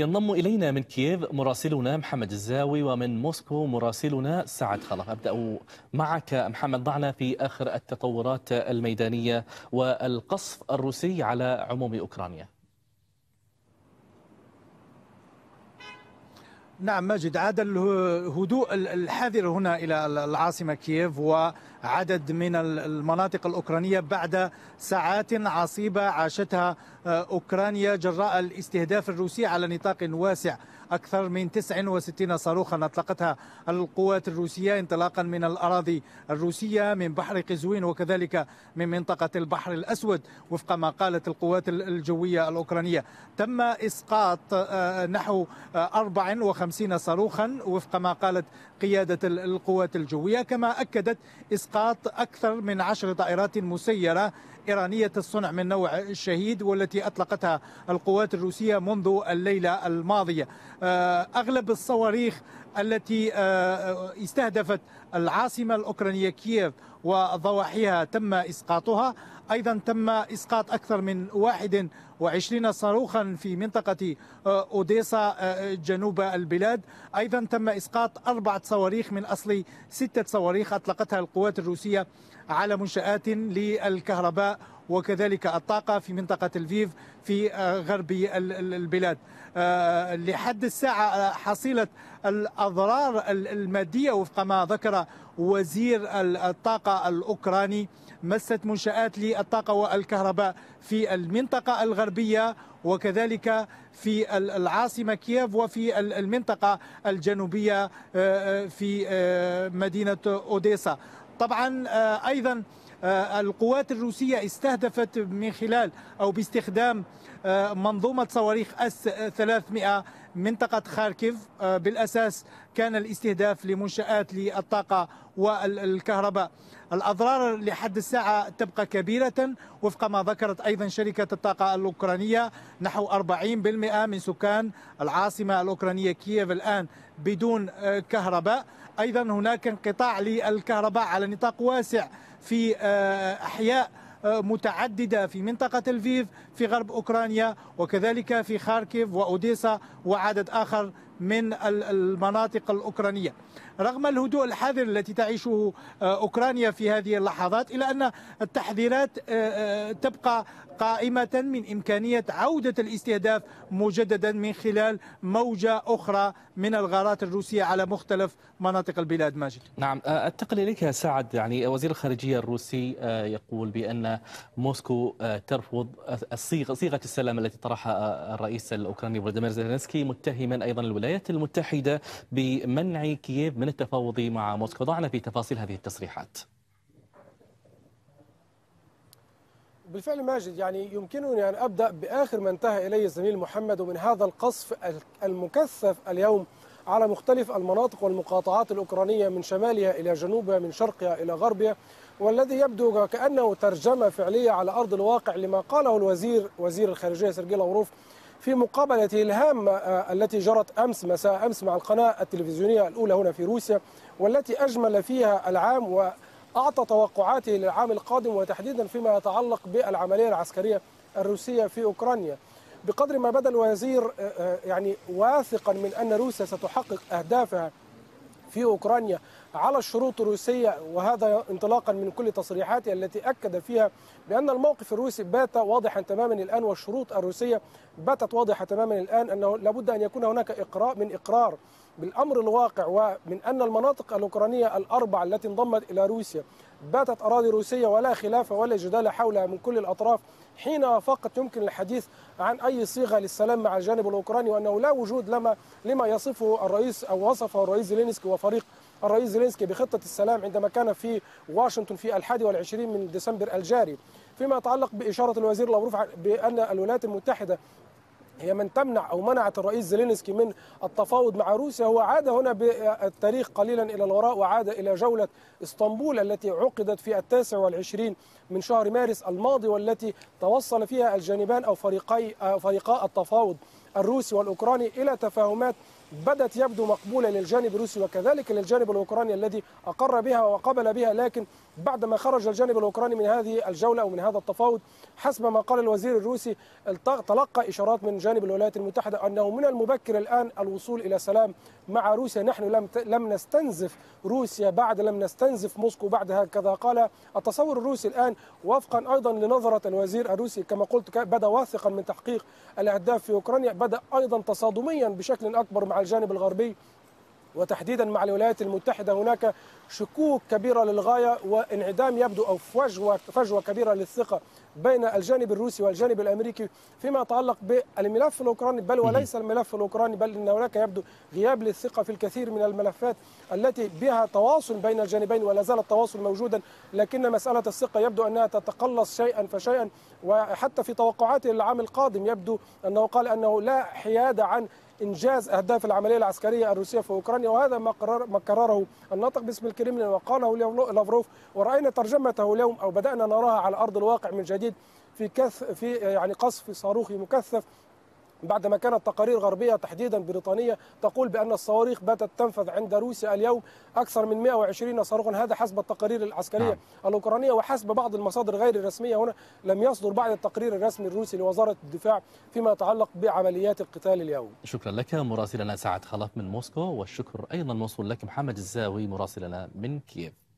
ينضم إلينا من كييف مراسلنا محمد الزاوي ومن موسكو مراسلنا سعد خلق أبدأ معك محمد ضعنا في آخر التطورات الميدانية والقصف الروسي على عموم أوكرانيا نعم ماجد عاد الهدوء الحاذر هنا الى العاصمه كييف وعدد من المناطق الاوكرانيه بعد ساعات عصيبه عاشتها آه، اوكرانيا جراء الاستهداف الروسي على نطاق واسع أكثر من 69 صاروخا أطلقتها القوات الروسية انطلاقا من الأراضي الروسية من بحر قزوين وكذلك من منطقة البحر الأسود وفق ما قالت القوات الجوية الأوكرانية تم إسقاط آه، نحو 54 آه، صاروخا وفق ما قالت قيادة القوات الجوية كما أكدت إسقاط أكثر من عشر طائرات مسيرة إيرانية الصنع من نوع الشهيد والتي أطلقتها القوات الروسية منذ الليلة الماضية آه، أغلب الصواريخ التي آه، آه، استهدفت العاصمة الأوكرانية كييف وضواحيها تم إسقاطها أيضا تم إسقاط أكثر من 21 صاروخا في منطقة أوديسا جنوب البلاد أيضا تم إسقاط أربعة صواريخ من أصل ستة صواريخ أطلقتها القوات الروسية على منشآت للكهرباء وكذلك الطاقة في منطقة الفيف في آه، غرب البلاد آه، لحد الساعة آه، حصيلة الأضرار المادية وفق ما ذكر وزير الطاقة الأوكراني مست منشآت للطاقة والكهرباء في المنطقة الغربية وكذلك في العاصمة كييف وفي المنطقة الجنوبية في مدينة أوديسا طبعا أيضا آه، القوات الروسية استهدفت من خلال أو باستخدام آه، منظومة صواريخ أس 300 منطقة خاركيف آه، بالأساس كان الاستهداف لمنشآت للطاقة والكهرباء الأضرار لحد الساعة تبقى كبيرة وفق ما ذكرت أيضا شركة الطاقة الأوكرانية نحو 40% من سكان العاصمة الأوكرانية كييف الآن بدون كهرباء أيضا هناك انقطاع للكهرباء على نطاق واسع في آه، أحياء آه، متعددة في منطقة الفيف في غرب أوكرانيا وكذلك في خاركيف وأوديسا وعدد آخر من المناطق الأوكرانية رغم الهدوء الحذر التي تعيشه آه، أوكرانيا في هذه اللحظات إلا أن التحذيرات آه، آه، تبقى قائمة من إمكانية عودة الاستهداف مجددا من خلال موجة أخرى من الغارات الروسية على مختلف مناطق البلاد ماجد نعم أتقل إليك يا سعد يعني وزير الخارجية الروسي يقول بأن موسكو ترفض صيغة السلام التي طرحها الرئيس الأوكراني فولاديمير زيلينسكي متهما أيضا الولايات الولايات المتحدة بمنع كييف من التفاوض مع موسكو ضعنا في تفاصيل هذه التصريحات بالفعل ماجد يعني يمكنني أن أبدأ بآخر ما انتهى إليه الزميل محمد ومن هذا القصف المكثف اليوم على مختلف المناطق والمقاطعات الأوكرانية من شمالها إلى جنوبها من شرقها إلى غربها والذي يبدو كأنه ترجمة فعلية على أرض الواقع لما قاله الوزير وزير الخارجية سيرجي لاوروف في مقابلته الهامة آه، التي جرت أمس مساء أمس مع القناة التلفزيونية الأولى هنا في روسيا والتي أجمل فيها العام وأعطى توقعاته للعام القادم وتحديدا فيما يتعلق بالعملية العسكرية الروسية في أوكرانيا بقدر ما بدا الوزير آه، آه، يعني واثقا من أن روسيا ستحقق أهدافها في أوكرانيا على الشروط الروسية وهذا انطلاقا من كل تصريحاته التي أكد فيها بأن الموقف الروسي بات واضحا تماما الآن والشروط الروسية باتت واضحة تماما الآن أنه لابد أن يكون هناك إقراء من إقرار بالأمر الواقع ومن أن المناطق الأوكرانية الأربع التي انضمت إلى روسيا باتت أراضي روسية ولا خلاف ولا جدال حولها من كل الأطراف حينها فقط يمكن الحديث عن أي صيغة للسلام مع الجانب الأوكراني وأنه لا وجود لما لما يصفه الرئيس أو وصفه الرئيس زيلينسكي وفريق الرئيس زيلينسكي بخطة السلام عندما كان في واشنطن في الحادي والعشرين من ديسمبر الجاري فيما يتعلق بإشارة الوزير لافروف بأن الولايات المتحدة هي من تمنع أو منعت الرئيس زيلينسكي من التفاوض مع روسيا هو عاد هنا بالتاريخ قليلا إلى الوراء وعاد إلى جولة اسطنبول التي عقدت في التاسع والعشرين من شهر مارس الماضي والتي توصل فيها الجانبان أو فريقي فريقا التفاوض الروسي والأوكراني إلى تفاهمات بدت يبدو مقبولة للجانب الروسي وكذلك للجانب الأوكراني الذي أقر بها وقبل بها لكن بعدما خرج الجانب الأوكراني من هذه الجولة أو من هذا التفاوض حسب ما قال الوزير الروسي تلقى إشارات من جانب الولايات المتحدة أنه من المبكر الآن الوصول إلى سلام مع روسيا نحن لم لم نستنزف روسيا بعد لم نستنزف موسكو بعد هكذا قال التصور الروسي الآن وفقا أيضا لنظرة الوزير الروسي كما قلت بدا واثقا من تحقيق الأهداف في أوكرانيا بدا أيضا تصادميا بشكل أكبر مع الجانب الغربي وتحديدا مع الولايات المتحدة هناك شكوك كبيرة للغاية وانعدام يبدو أو فجوة, فجوة كبيرة للثقة بين الجانب الروسي والجانب الأمريكي فيما يتعلق بالملف الأوكراني بل وليس الملف الأوكراني بل إن هناك يبدو غياب للثقة في الكثير من الملفات التي بها تواصل بين الجانبين ولا زال التواصل موجودا لكن مسألة الثقة يبدو أنها تتقلص شيئا فشيئا وحتى في توقعاته للعام القادم يبدو أنه قال أنه لا حياد عن إنجاز أهداف العملية العسكرية الروسية في أوكرانيا وهذا ما قرر ما قرره الناطق باسم الكريملين وقاله لافروف ورأينا ترجمته اليوم أو بدأنا نراها على أرض الواقع من جديد في كث في يعني قصف صاروخي مكثف بعد ما كانت تقارير غربية تحديدا بريطانية تقول بأن الصواريخ باتت تنفذ عند روسيا اليوم أكثر من 120 صاروخا هذا حسب التقارير العسكرية نعم. الأوكرانية وحسب بعض المصادر غير الرسمية هنا لم يصدر بعد التقرير الرسمي الروسي لوزارة الدفاع فيما يتعلق بعمليات القتال اليوم شكرا لك مراسلنا سعد خلف من موسكو والشكر أيضا موصول لك محمد الزاوي مراسلنا من كييف